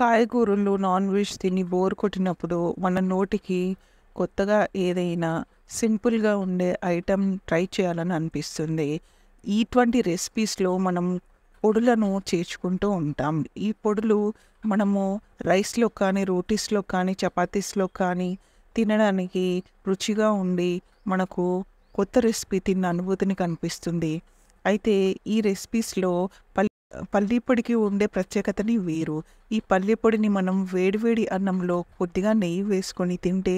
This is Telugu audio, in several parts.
కాయగూరలు నాన్ వెజ్ తిని బోర్ కొట్టినప్పుడు మన నోటికి కొత్తగా ఏదైనా సింపుల్గా ఉండే ఐటెం ట్రై చేయాలని అనిపిస్తుంది ఇటువంటి రెసిపీస్లో మనం పొడులను చేర్చుకుంటూ ఉంటాం ఈ పొడులు మనము రైస్లో కానీ రోటీస్లో కానీ చపాతీస్లో కానీ తినడానికి రుచిగా ఉండి మనకు కొత్త రెసిపీ తిన్న అనుభూతిని కనిపిస్తుంది అయితే ఈ రెసిపీస్లో పల్లె పల్లీ పొడికి ఉండే ప్రత్యేకతని వేరు ఈ పల్లీ పొడిని మనం వేడివేడి అన్నంలో కొద్దిగా నెయ్యి వేసుకొని తింటే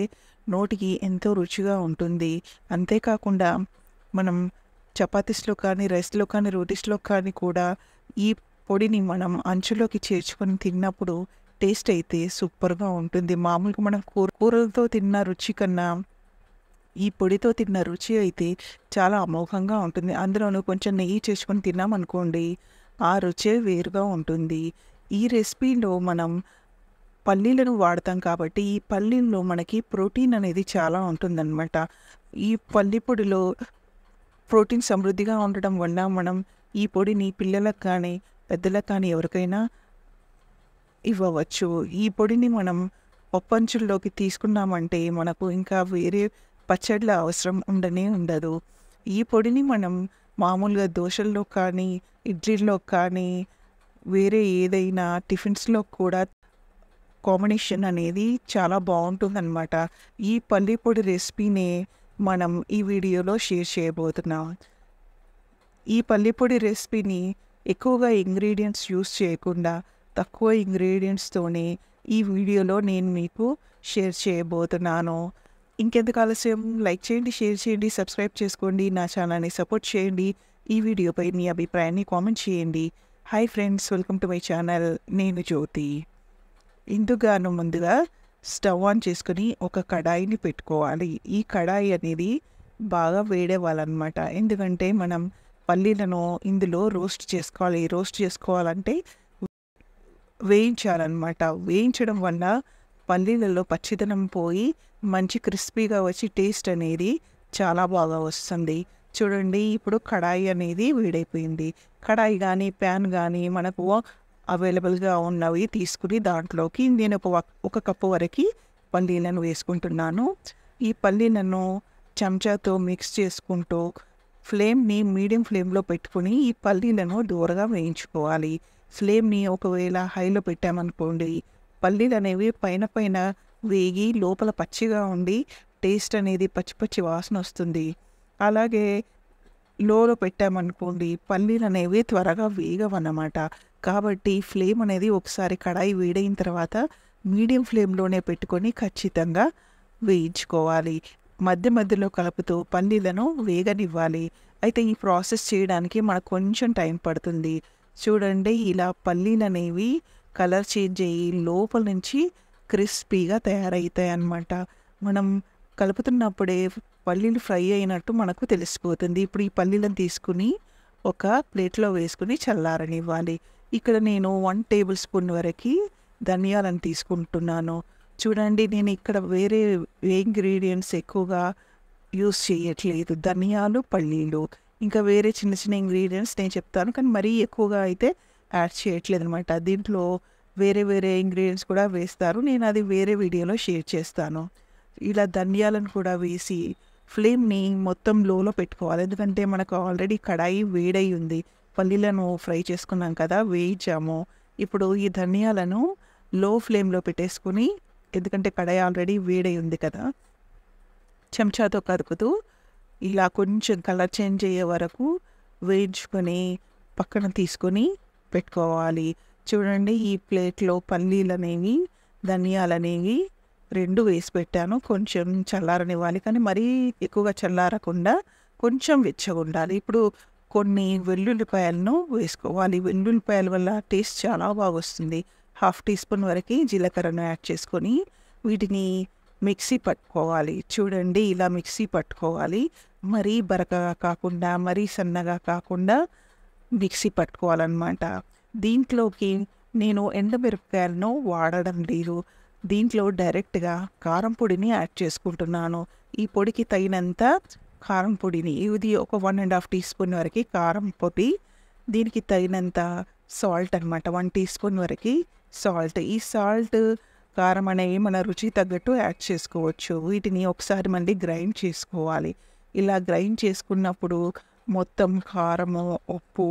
నోటికి ఎంతో రుచిగా ఉంటుంది అంతేకాకుండా మనం చపాతీస్లో కానీ రైస్లో కానీ రోటీస్లో కానీ కూడా ఈ పొడిని మనం అంచులోకి చేర్చుకొని తిన్నప్పుడు టేస్ట్ అయితే సూపర్గా ఉంటుంది మామూలుగా మనం కూర కూరలతో తిన్న రుచి కన్నా ఈ పొడితో తిన్న రుచి అయితే చాలా అమోఘంగా ఉంటుంది అందులోనూ కొంచెం నెయ్యి చేసుకొని తిన్నామనుకోండి ఆ రుచే వేరుగా ఉంటుంది ఈ రెసిపీలో మనం పల్లీలను వాడతాం కాబట్టి ఈ పల్లీల్లో మనకి ప్రోటీన్ అనేది చాలా ఉంటుందన్నమాట ఈ పల్లి పొడిలో ప్రోటీన్ సమృద్ధిగా ఉండడం వల్ల మనం ఈ పొడిని పిల్లలకు కానీ పెద్దలకు కానీ ఎవరికైనా ఇవ్వవచ్చు ఈ పొడిని మనం పప్పంచుల్లోకి తీసుకున్నామంటే మనకు ఇంకా వేరే పచ్చళ్ళ అవసరం ఉండనే ఉండదు ఈ పొడిని మనం మామూలుగా దోశల్లో కానీ ఇడ్లీల్లో కానీ వేరే ఏదైనా టిఫిన్స్లో కూడా కాంబినేషన్ అనేది చాలా బాగుంటుందన్నమాట ఈ పల్లి పొడి రెసిపీనే మనం ఈ వీడియోలో షేర్ చేయబోతున్నాం ఈ పల్లి పొడి రెసిపీని ఎక్కువగా ఇంగ్రీడియంట్స్ యూస్ చేయకుండా తక్కువ ఇంగ్రీడియంట్స్తోనే ఈ వీడియోలో నేను మీకు షేర్ చేయబోతున్నాను ఇంకెంత ఆలస్యం లైక్ చేయండి షేర్ చేయండి సబ్స్క్రైబ్ చేసుకోండి నా ఛానల్ని సపోర్ట్ చేయండి ఈ వీడియోపై మీ అభిప్రాయాన్ని కామెంట్ చేయండి hi friends welcome to my channel నేను జ్యోతి ఇందుగాను ముందుగా స్టవ్ ఆన్ చేసుకుని ఒక కడాయిని పెట్టుకోవాలి ఈ కడాయి అనేది బాగా వేడేవాలన్నమాట ఎందుకంటే మనం పల్లీలను ఇందులో రోస్ట్ చేసుకోవాలి రోస్ట్ చేసుకోవాలంటే వేయించాలన్నమాట వేయించడం వల్ల పల్లీలలో పచ్చిదనం పోయి మంచి క్రిస్పీగా వచ్చి టేస్ట్ అనేది చాలా బాగా వస్తుంది చూడండి ఇప్పుడు కడాయి అనేది వేడైపోయింది కడాయి కానీ ప్యాన్ కానీ మనకు అవైలబుల్గా ఉన్నవి తీసుకుని దాంట్లోకి నేను ఒక ఒక కప్పు వరకు పల్లీలను వేసుకుంటున్నాను ఈ పల్లీలను చెంచాతో మిక్స్ చేసుకుంటూ ఫ్లేమ్ని మీడియం ఫ్లేమ్లో పెట్టుకుని ఈ పల్లీలను దూరగా వేయించుకోవాలి ఫ్లేమ్ని ఒకవేళ హైలో పెట్టామనుకోండి పల్లీలు అనేవి పైన పైన వేగి లోపల పచ్చిగా ఉండి టేస్ట్ అనేది పచ్చి పచ్చి వాసన వస్తుంది అలాగే లోలో పెట్టామనుకోండి పల్లీలు అనేవి త్వరగా వేగవన్నమాట కాబట్టి ఫ్లేమ్ అనేది ఒకసారి కడాయి వేడైన తర్వాత మీడియం ఫ్లేమ్లోనే పెట్టుకొని ఖచ్చితంగా వేయించుకోవాలి మధ్య మధ్యలో కలుపుతూ పల్లీలను వేగనివ్వాలి అయితే ఈ ప్రాసెస్ చేయడానికి మనకు కొంచెం టైం పడుతుంది చూడండి ఇలా పల్లీలు అనేవి కలర్ చేంజ్ అయ్యి లోపల నుంచి క్రిస్పీగా తయారవుతాయి అన్నమాట మనం కలుపుతున్నప్పుడే పల్లీలు ఫ్రై అయినట్టు మనకు తెలిసిపోతుంది ఇప్పుడు ఈ పల్లీలను తీసుకుని ఒక ప్లేట్లో వేసుకుని చల్లారనివ్వాలి ఇక్కడ నేను వన్ టేబుల్ స్పూన్ వరకు ధనియాలను తీసుకుంటున్నాను చూడండి నేను ఇక్కడ వేరే ఇంగ్రీడియంట్స్ ఎక్కువగా యూస్ చేయట్లేదు ధనియాలు పల్లీలు ఇంకా వేరే చిన్న చిన్న ఇంగ్రీడియంట్స్ నేను చెప్తాను కానీ మరీ ఎక్కువగా అయితే యాడ్ చేయట్లేదు అనమాట దీంట్లో వేరే వేరే ఇంగ్రీడియంట్స్ కూడా వేస్తారు నేను అది వేరే వీడియోలో షేర్ చేస్తాను ఇలా ధనియాలను కూడా వేసి ఫ్లేమ్ని మొత్తం లోలో పెట్టుకోవాలి ఎందుకంటే మనకు ఆల్రెడీ కడాయి వేడై ఉంది పల్లీలను ఫ్రై చేసుకున్నాం కదా వేయించాము ఇప్పుడు ఈ ధనియాలను లో ఫ్లేమ్లో పెట్టేసుకుని ఎందుకంటే కడాయి ఆల్రెడీ వేడై ఉంది కదా చెంచాతో కదుకుతూ ఇలా కొంచెం కలర్ చేంజ్ అయ్యే వరకు వేయించుకొని పక్కన తీసుకొని పెట్టుకోవాలి చూడండి ఈ ప్లేట్లో పల్లీలు అనేవి ధనియాలు అనేవి రెండు వేసి పెట్టాను కొంచెం చల్లారనివ్వాలి కానీ మరీ ఎక్కువగా చల్లారకుండా కొంచెం వెచ్చగా ఉండాలి ఇప్పుడు కొన్ని వెల్లుల్లిపాయలను వేసుకోవాలి వెల్లుల్లిపాయల వల్ల టేస్ట్ చాలా బాగా వస్తుంది హాఫ్ టీ స్పూన్ వరకు జీలకర్రను యాడ్ చేసుకొని వీటిని మిక్సీ పట్టుకోవాలి చూడండి ఇలా మిక్సీ పట్టుకోవాలి మరీ బరకగా కాకుండా మరీ సన్నగా కాకుండా మిక్సీ పట్టుకోవాలన్నమాట దీంట్లోకి నేను ఎండమిరపకాయలను వాడడం లేదు దీంట్లో డైరెక్ట్గా కారం పొడిని యాడ్ చేసుకుంటున్నాను ఈ పొడికి తగినంత కారం పొడిని ఇది ఒక one and half teaspoon వరకు కారం పొడి దీనికి తగినంత సాల్ట్ అనమాట వన్ టీ స్పూన్ వరకు సాల్ట్ ఈ సాల్ట్ కారం అనేవి మన రుచి తగ్గట్టు యాడ్ చేసుకోవచ్చు వీటిని ఒకసారి మళ్ళీ గ్రైండ్ చేసుకోవాలి ఇలా గ్రైండ్ చేసుకున్నప్పుడు మొత్తం కారము ఉప్పు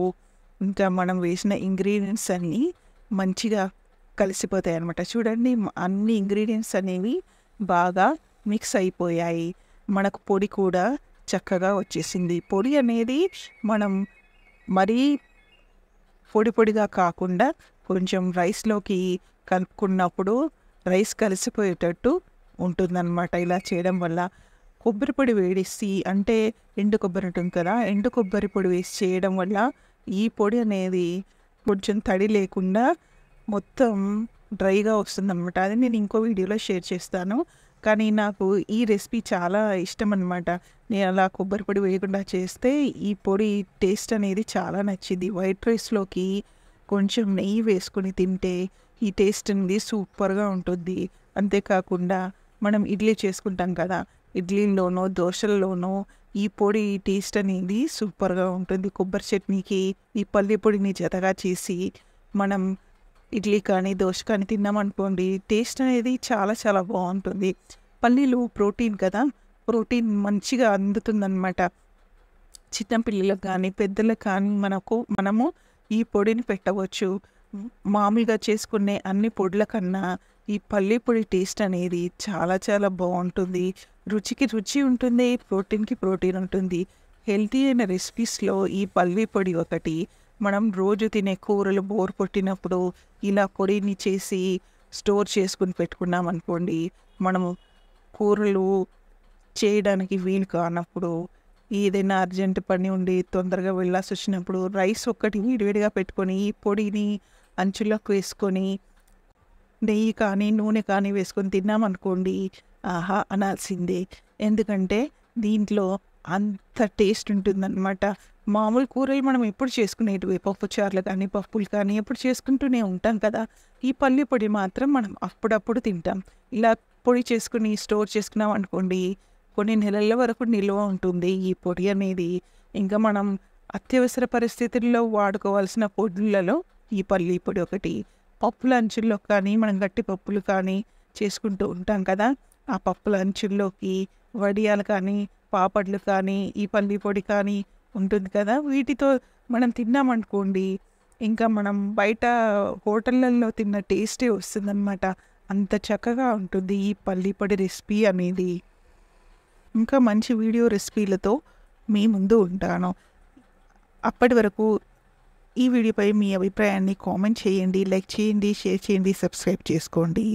ఇంకా మనం వేసిన ఇంగ్రీడియంట్స్ అన్నీ మంచిగా కలిసిపోతాయి అనమాట చూడండి అన్ని ఇంగ్రీడియంట్స్ అనేవి బాగా మిక్స్ అయిపోయాయి మనకు పొడి కూడా చక్కగా వచ్చేసింది పొడి అనేది మనం మరీ పొడి పొడిగా కాకుండా కొంచెం రైస్లోకి కలుపుకున్నప్పుడు రైస్ కలిసిపోయేటట్టు ఉంటుందన్నమాట ఇలా చేయడం వల్ల కొబ్బరి పొడి వేడిసి అంటే ఎండు కొబ్బరి ఉంటుంది కదా ఎండు కొబ్బరి పొడి వేసి చేయడం వల్ల ఈ పొడి అనేది కొంచెం తడి లేకుండా మొత్తం డ్రైగా వస్తుంది అనమాట అది నేను ఇంకో వీడియోలో షేర్ చేస్తాను కానీ నాకు ఈ రెసిపీ చాలా ఇష్టం అనమాట నేను అలా కొబ్బరి పొడి వేయకుండా చేస్తే ఈ పొడి టేస్ట్ అనేది చాలా నచ్చింది వైట్ రైస్లోకి కొంచెం నెయ్యి వేసుకొని తింటే ఈ టేస్ట్ అనేది సూపర్గా ఉంటుంది అంతేకాకుండా మనం ఇడ్లీ చేసుకుంటాం కదా ఇడ్లీలోనో దోశల్లోనో ఈ పొడి టేస్ట్ అనేది సూపర్గా ఉంటుంది కొబ్బరి చట్నీకి ఈ పల్లి పొడిని జతగా చేసి మనం ఇడ్లీ కానీ దోశ కానీ తిన్నామనుకోండి టేస్ట్ అనేది చాలా చాలా బాగుంటుంది పల్లీలు ప్రోటీన్ కదా ప్రోటీన్ మంచిగా అందుతుందన్నమాట చిన్నపిల్లలకు కానీ పెద్దలకు కానీ మనకు మనము ఈ పొడిని పెట్టవచ్చు మామూలుగా చేసుకునే అన్ని పొడుల కన్నా ఈ పల్లీ పొడి టేస్ట్ అనేది చాలా చాలా బాగుంటుంది రుచికి రుచి ఉంటుంది ప్రోటీన్కి ప్రోటీన్ ఉంటుంది హెల్తీ అయిన రెసిపీస్లో ఈ పల్లి పొడి ఒకటి మనం రోజు తినే కూరలు బోర్ కొట్టినప్పుడు ఇలా పొడిని చేసి స్టోర్ చేసుకుని పెట్టుకున్నాం అనుకోండి మనము కూరలు చేయడానికి వీలు కానప్పుడు ఏదైనా అర్జెంట్ పని ఉండి తొందరగా వెళ్ళాల్సి వచ్చినప్పుడు రైస్ ఒక్కటి విడివిడిగా పెట్టుకొని ఈ పొడిని అంచులోకి వేసుకొని నెయ్యి కానీ నూనె కానీ వేసుకొని తిన్నామనుకోండి ఆహా అనాల్సిందే ఎందుకంటే దీంట్లో అంత టేస్ట్ ఉంటుందన్నమాట మామూలు కూరలు మనం ఎప్పుడు చేసుకునేటివి పప్పుచారులు కానీ పప్పులు కానీ ఎప్పుడు చేసుకుంటూనే ఉంటాం కదా ఈ పల్లి పొడి మాత్రం మనం అప్పుడప్పుడు తింటాం ఇలా పొడి చేసుకుని స్టోర్ చేసుకున్నాం అనుకోండి కొన్ని నెలల వరకు నిల్వ ఉంటుంది ఈ పొడి అనేది ఇంకా మనం అత్యవసర పరిస్థితుల్లో వాడుకోవాల్సిన పొడులలో ఈ పల్లి పొడి ఒకటి పప్పుల అంచుల్లో కానీ మనం గట్టి పప్పులు కానీ చేసుకుంటూ ఉంటాం కదా ఆ పప్పుల అంచుల్లోకి వడియాలు కానీ పాపడ్లు కానీ ఈ పల్లి పొడి కానీ ఉంటుంది కదా వీటితో మనం తిన్నామనుకోండి ఇంకా మనం బయట హోటళ్ళల్లో తిన్న టేస్టే వస్తుందన్నమాట అంత చక్కగా ఉంటుంది ఈ పల్లి పొడి రెసిపీ అనేది ఇంకా మంచి వీడియో రెసిపీలతో మీ ముందు ఉంటాను అప్పటి వరకు ఈ వీడియోపై మీ అభిప్రాయాన్ని కామెంట్ చేయండి లైక్ చేయండి షేర్ చేయండి సబ్స్క్రైబ్ చేసుకోండి